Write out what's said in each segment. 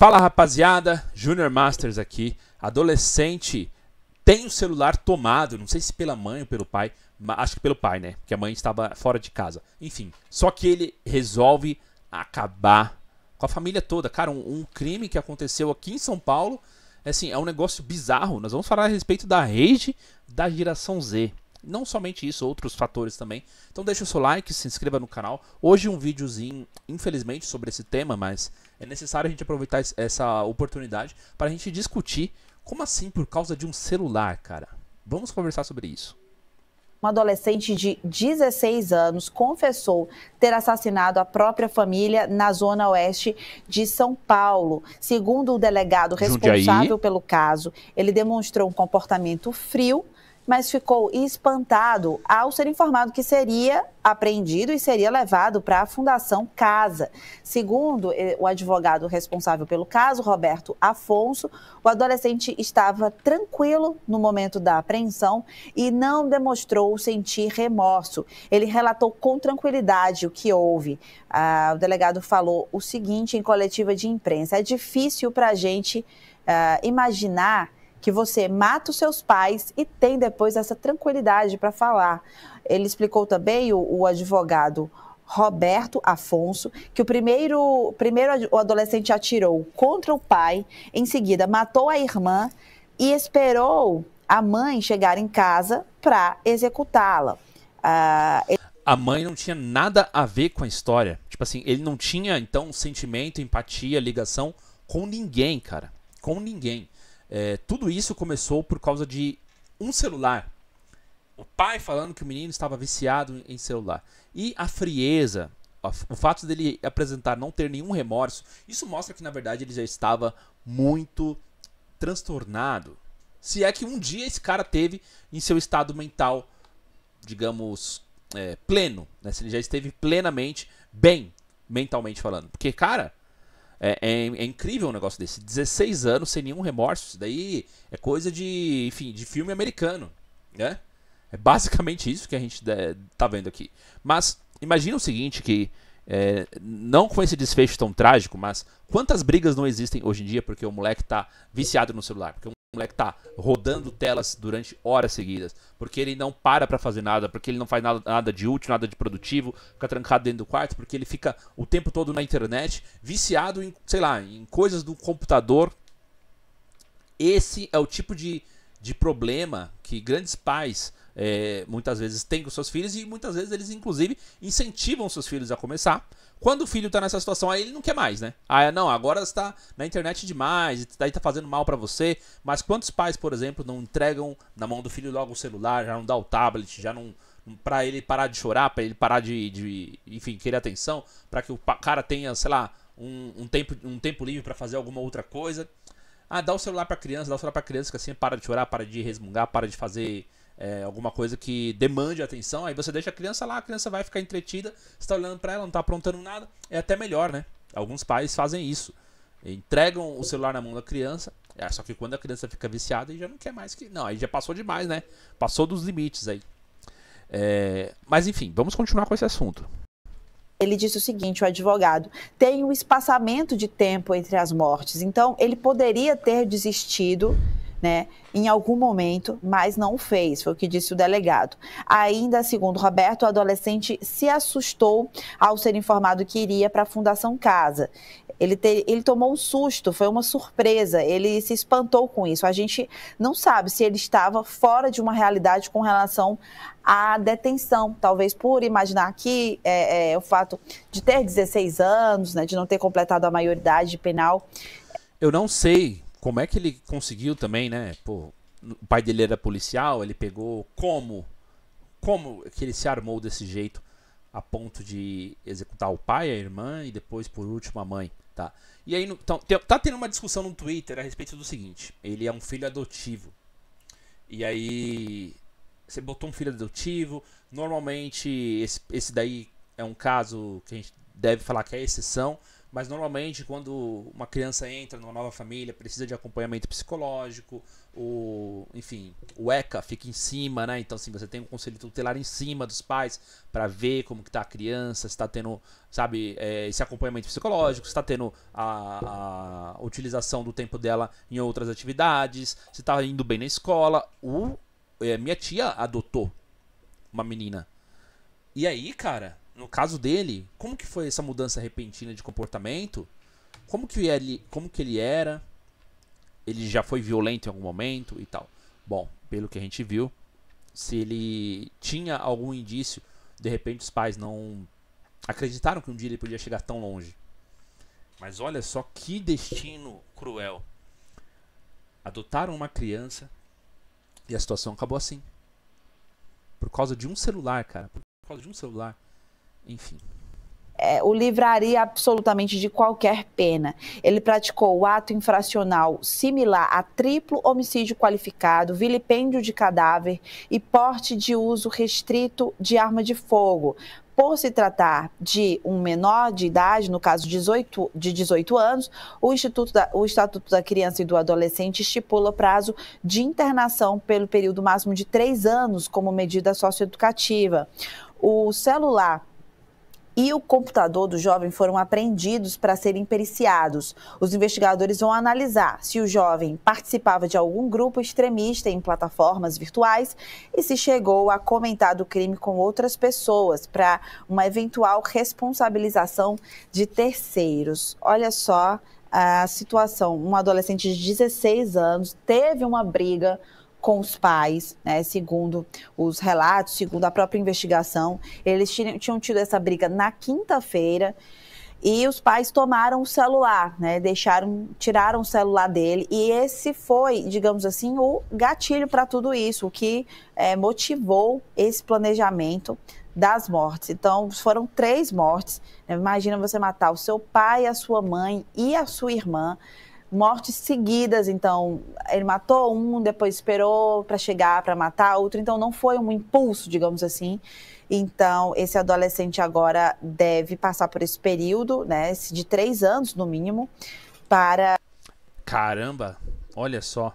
Fala rapaziada, Junior Masters aqui, adolescente tem o celular tomado, não sei se pela mãe ou pelo pai, acho que pelo pai, né? Porque a mãe estava fora de casa. Enfim, só que ele resolve acabar com a família toda. Cara, um, um crime que aconteceu aqui em São Paulo, é assim, é um negócio bizarro. Nós vamos falar a respeito da rede da geração Z. Não somente isso, outros fatores também. Então deixa o seu like, se inscreva no canal. Hoje um videozinho, infelizmente, sobre esse tema, mas é necessário a gente aproveitar essa oportunidade para a gente discutir como assim por causa de um celular, cara. Vamos conversar sobre isso. Um adolescente de 16 anos confessou ter assassinado a própria família na zona oeste de São Paulo. Segundo o delegado responsável Jundiaí. pelo caso, ele demonstrou um comportamento frio mas ficou espantado ao ser informado que seria apreendido e seria levado para a Fundação Casa. Segundo eh, o advogado responsável pelo caso, Roberto Afonso, o adolescente estava tranquilo no momento da apreensão e não demonstrou sentir remorso. Ele relatou com tranquilidade o que houve. Ah, o delegado falou o seguinte em coletiva de imprensa: é difícil para a gente ah, imaginar que você mata os seus pais e tem depois essa tranquilidade para falar. Ele explicou também, o, o advogado Roberto Afonso, que o primeiro, primeiro o adolescente atirou contra o pai, em seguida matou a irmã e esperou a mãe chegar em casa para executá-la. Ah, ele... A mãe não tinha nada a ver com a história. Tipo assim, ele não tinha, então, sentimento, empatia, ligação com ninguém, cara. Com ninguém. É, tudo isso começou por causa de um celular. O pai falando que o menino estava viciado em celular. E a frieza, o fato dele apresentar não ter nenhum remorso, isso mostra que na verdade ele já estava muito transtornado. Se é que um dia esse cara teve em seu estado mental, digamos, é, pleno, né? se ele já esteve plenamente bem, mentalmente falando. Porque, cara, é, é, é, incrível um negócio desse. 16 anos sem nenhum remorso. Isso daí é coisa de, enfim, de filme americano, né? É basicamente isso que a gente é, tá vendo aqui. Mas imagina o seguinte que é, não com esse desfecho tão trágico, mas quantas brigas não existem hoje em dia porque o moleque tá viciado no celular? Porque um o moleque tá rodando telas durante horas seguidas, porque ele não para para fazer nada, porque ele não faz nada, nada de útil, nada de produtivo, fica trancado dentro do quarto, porque ele fica o tempo todo na internet, viciado em, sei lá, em coisas do computador. Esse é o tipo de, de problema que grandes pais é, muitas vezes têm com seus filhos e muitas vezes eles, inclusive, incentivam seus filhos a começar. Quando o filho está nessa situação, aí ele não quer mais, né? Ah, não, agora está na internet demais, daí está fazendo mal para você. Mas quantos pais, por exemplo, não entregam na mão do filho logo o celular, já não dá o tablet, já não para ele parar de chorar, para ele parar de, de, enfim, querer atenção, para que o cara tenha, sei lá, um, um tempo, um tempo livre para fazer alguma outra coisa. Ah, dá o celular para criança, dá o celular para criança, que assim para de chorar, para de resmungar, para de fazer é, alguma coisa que demande atenção, aí você deixa a criança lá, a criança vai ficar entretida, você tá olhando para ela, não tá aprontando nada, é até melhor, né? Alguns pais fazem isso. Entregam o celular na mão da criança, é, só que quando a criança fica viciada, e já não quer mais que. Não, aí já passou demais, né? Passou dos limites aí. É, mas enfim, vamos continuar com esse assunto. Ele disse o seguinte: o advogado tem um espaçamento de tempo entre as mortes, então ele poderia ter desistido né, em algum momento, mas não fez, foi o que disse o delegado. Ainda segundo Roberto, o adolescente se assustou ao ser informado que iria para a Fundação Casa. Ele, te, ele tomou um susto, foi uma surpresa, ele se espantou com isso. A gente não sabe se ele estava fora de uma realidade com relação à detenção, talvez por imaginar que é, é, o fato de ter 16 anos, né, de não ter completado a maioridade penal. Eu não sei como é que ele conseguiu também, né? Pô, o pai dele era policial, ele pegou como como que ele se armou desse jeito a ponto de executar o pai, a irmã e depois por último a mãe, tá? E aí então, tá tendo uma discussão no Twitter a respeito do seguinte, ele é um filho adotivo. E aí você botou um filho adotivo, normalmente esse, esse daí é um caso que a gente deve falar que é exceção, mas normalmente, quando uma criança entra numa nova família, precisa de acompanhamento psicológico, o, enfim, o ECA fica em cima, né? Então, assim, você tem um conselho tutelar em cima dos pais para ver como que tá a criança, se tá tendo, sabe, é, esse acompanhamento psicológico, se tá tendo a, a, utilização do tempo dela em outras atividades, se tá indo bem na escola. O, é, minha tia adotou uma menina. E aí, cara, no caso dele, como que foi essa mudança repentina de comportamento? Como que ele, como que ele era? Ele já foi violento em algum momento e tal. Bom, pelo que a gente viu, se ele tinha algum indício, de repente os pais não acreditaram que um dia ele podia chegar tão longe. Mas olha só que destino cruel. Adotaram uma criança e a situação acabou assim. Por causa de um celular, cara. Por causa de um celular. Enfim. É, o livraria absolutamente de qualquer pena. Ele praticou o ato infracional similar a triplo homicídio qualificado, vilipêndio de cadáver e porte de uso restrito de arma de fogo. Por se tratar de um menor de idade, no caso 18, de 18 anos, o, Instituto da, o Estatuto da Criança e do Adolescente estipula prazo de internação pelo período máximo de três anos como medida socioeducativa. O celular e o computador do jovem foram apreendidos para serem periciados. Os investigadores vão analisar se o jovem participava de algum grupo extremista em plataformas virtuais e se chegou a comentar do crime com outras pessoas para uma eventual responsabilização de terceiros. Olha só a situação: um adolescente de 16 anos teve uma briga com os pais, né? Segundo os relatos, segundo a própria investigação, eles tinham tido essa briga na quinta-feira e os pais tomaram o celular, né? Deixaram, tiraram o celular dele e esse foi, digamos assim, o gatilho para tudo isso, o que é, motivou esse planejamento das mortes. Então, foram três mortes. Né? Imagina você matar o seu pai, a sua mãe e a sua irmã mortes seguidas, então ele matou um, depois esperou para chegar para matar outro, então não foi um impulso, digamos assim. Então esse adolescente agora deve passar por esse período, né, de três anos no mínimo, para caramba, olha só,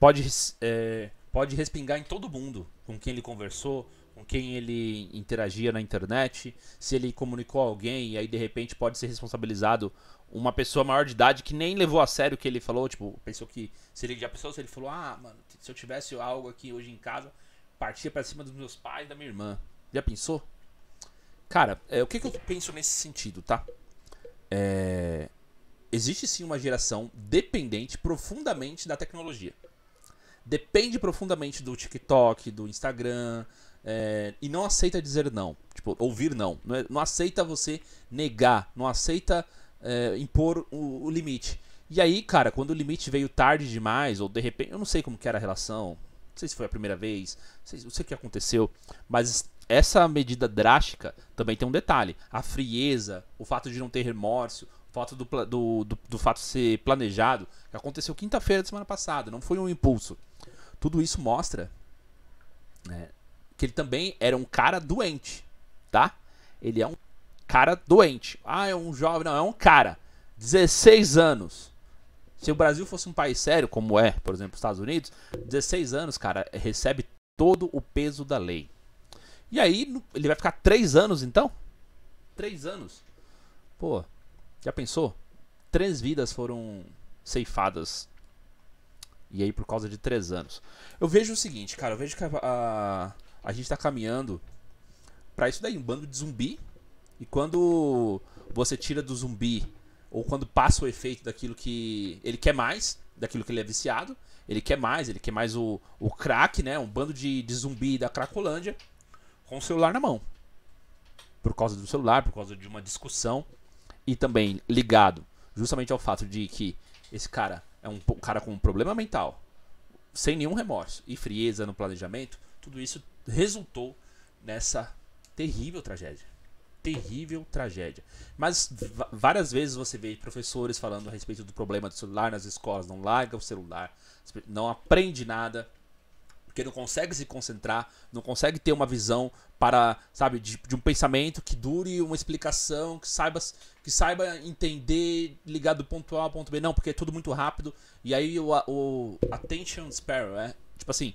pode é, pode respingar em todo mundo com quem ele conversou, com quem ele interagia na internet, se ele comunicou a alguém e aí de repente pode ser responsabilizado uma pessoa maior de idade que nem levou a sério o que ele falou, tipo, pensou que seria já pensou se ele falou: "Ah, mano, se eu tivesse algo aqui hoje em casa, partia para cima dos meus pais, da minha irmã". Já pensou? Cara, é, o que, que eu penso nesse sentido, tá? É, existe sim uma geração dependente profundamente da tecnologia. Depende profundamente do TikTok, do Instagram, é, e não aceita dizer não. Tipo, ouvir não. Não, é, não aceita você negar. Não aceita é, impor o, o, limite. E aí, cara, quando o limite veio tarde demais, ou de repente. Eu não sei como que era a relação. Não sei se foi a primeira vez. Não sei, não sei o que aconteceu. Mas essa medida drástica também tem um detalhe. A frieza, o fato de não ter remorso, o fato do, do, do, do fato ser planejado, que aconteceu quinta-feira da semana passada, não foi um impulso. Tudo isso mostra né, que ele também era um cara doente, tá? Ele é um cara doente. Ah, é um jovem, não, é um cara. 16 anos. Se o Brasil fosse um país sério, como é, por exemplo, os Estados Unidos, 16 anos, cara, recebe todo o peso da lei. E aí, ele vai ficar 3 anos então? 3 anos? Pô, já pensou? Três vidas foram ceifadas. E aí, por causa de 3 anos. Eu vejo o seguinte, cara, eu vejo que a, a a gente está caminhando para isso daí, um bando de zumbi. E quando você tira do zumbi, ou quando passa o efeito daquilo que ele quer mais, daquilo que ele é viciado, ele quer mais, ele quer mais o, o crack, né? Um bando de, de zumbi da Cracolândia com o celular na mão. Por causa do celular, por causa de uma discussão. E também ligado justamente ao fato de que esse cara é um cara com um problema mental, sem nenhum remorso e frieza no planejamento, tudo isso resultou nessa terrível tragédia. Terrível tragédia. Mas várias vezes você vê professores falando a respeito do problema do celular nas escolas. Não larga o celular, não aprende nada, porque não consegue se concentrar, não consegue ter uma visão para, sabe, de, de um pensamento que dure uma explicação, que saiba, que saiba entender, ligar do ponto A ao ponto B. Não, porque é tudo muito rápido. E aí o, o attention span, é, tipo assim,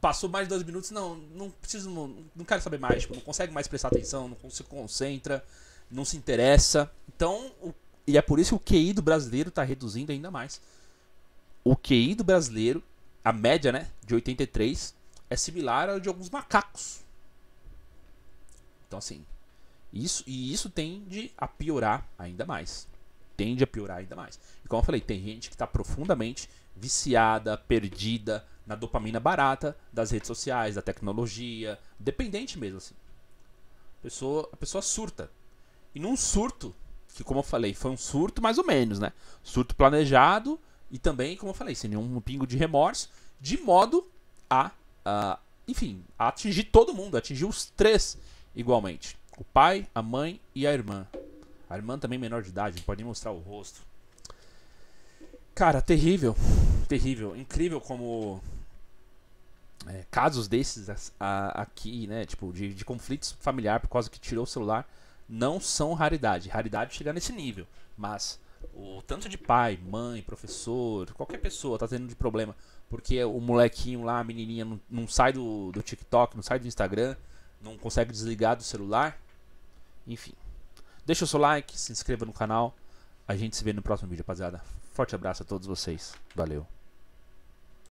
passou mais de dois minutos, não, não preciso, não, não quero saber mais, tipo, não consegue mais prestar atenção, não se concentra, não se interessa. Então, o, e é por isso que o QI do brasileiro está reduzindo ainda mais. O QI do brasileiro, a média, né, de 83, é similar ao de alguns macacos. Então, assim, isso, e isso tende a piorar ainda mais tende a piorar ainda mais. E como eu falei, tem gente que está profundamente viciada, perdida na dopamina barata das redes sociais, da tecnologia, dependente mesmo assim. A pessoa, a pessoa surta. E num surto, que como eu falei, foi um surto mais ou menos, né? Surto planejado e também, como eu falei, sem nenhum pingo de remorso, de modo a, a enfim, a atingir todo mundo, atingir os três igualmente: o pai, a mãe e a irmã. A irmã também menor de idade, não pode nem mostrar o rosto. Cara, terrível. Terrível. Incrível como é, casos desses a, a, aqui, né? Tipo, de, de conflitos familiar por causa que tirou o celular, não são raridade. Raridade chegar nesse nível. Mas o tanto de pai, mãe, professor, qualquer pessoa tá tendo de problema. Porque o molequinho lá, a menininha, não, não sai do, do TikTok, não sai do Instagram, não consegue desligar do celular. Enfim, Deixa o seu like, se inscreva no canal. A gente se vê no próximo vídeo, rapaziada. Forte abraço a todos vocês. Valeu.